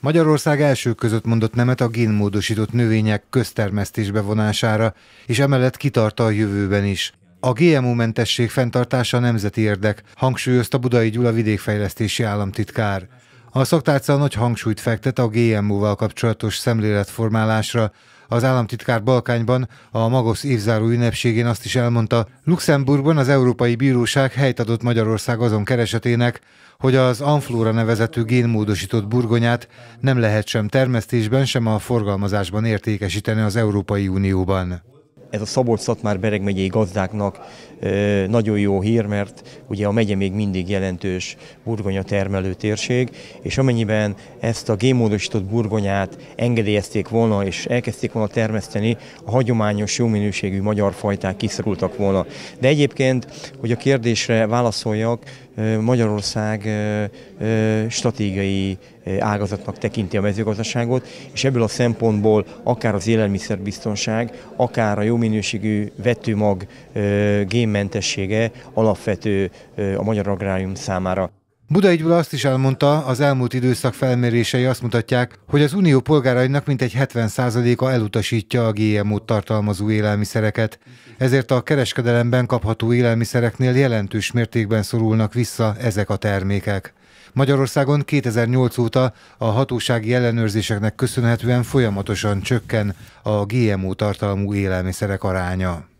Magyarország első között mondott nemet a génmódosított növények köztermesztésbe vonására, és emellett kitart a jövőben is. A GMO-mentesség fenntartása nemzeti érdek, hangsúlyozta Budai Gyula vidékfejlesztési államtitkár. A szaktárca nagy hangsúlyt fektet a GMO-val kapcsolatos szemléletformálásra. Az államtitkár Balkányban a Magosz évzáró ünnepségén azt is elmondta, Luxemburgban az Európai Bíróság helyt adott Magyarország azon keresetének, hogy az Anflóra nevezetű génmódosított burgonyát nem lehet sem termesztésben, sem a forgalmazásban értékesíteni az Európai Unióban ez a Szabolcs-Szatmár Bereg megyei gazdáknak nagyon jó hír, mert ugye a megye még mindig jelentős burgonya termelő térség, és amennyiben ezt a gémódosított burgonyát engedélyezték volna és elkezdték volna termeszteni, a hagyományos jó minőségű magyar fajták kiszorultak volna. De egyébként, hogy a kérdésre válaszoljak, Magyarország stratégiai ágazatnak tekinti a mezőgazdaságot, és ebből a szempontból akár az élelmiszerbiztonság, akár a jó minőségű vetőmag génmentessége alapvető a magyar agrárium számára. Budai Gyula azt is elmondta, az elmúlt időszak felmérései azt mutatják, hogy az unió polgárainak mintegy 70%-a elutasítja a GMO-t tartalmazó élelmiszereket, ezért a kereskedelemben kapható élelmiszereknél jelentős mértékben szorulnak vissza ezek a termékek. Magyarországon 2008 óta a hatósági ellenőrzéseknek köszönhetően folyamatosan csökken a GMO tartalmú élelmiszerek aránya.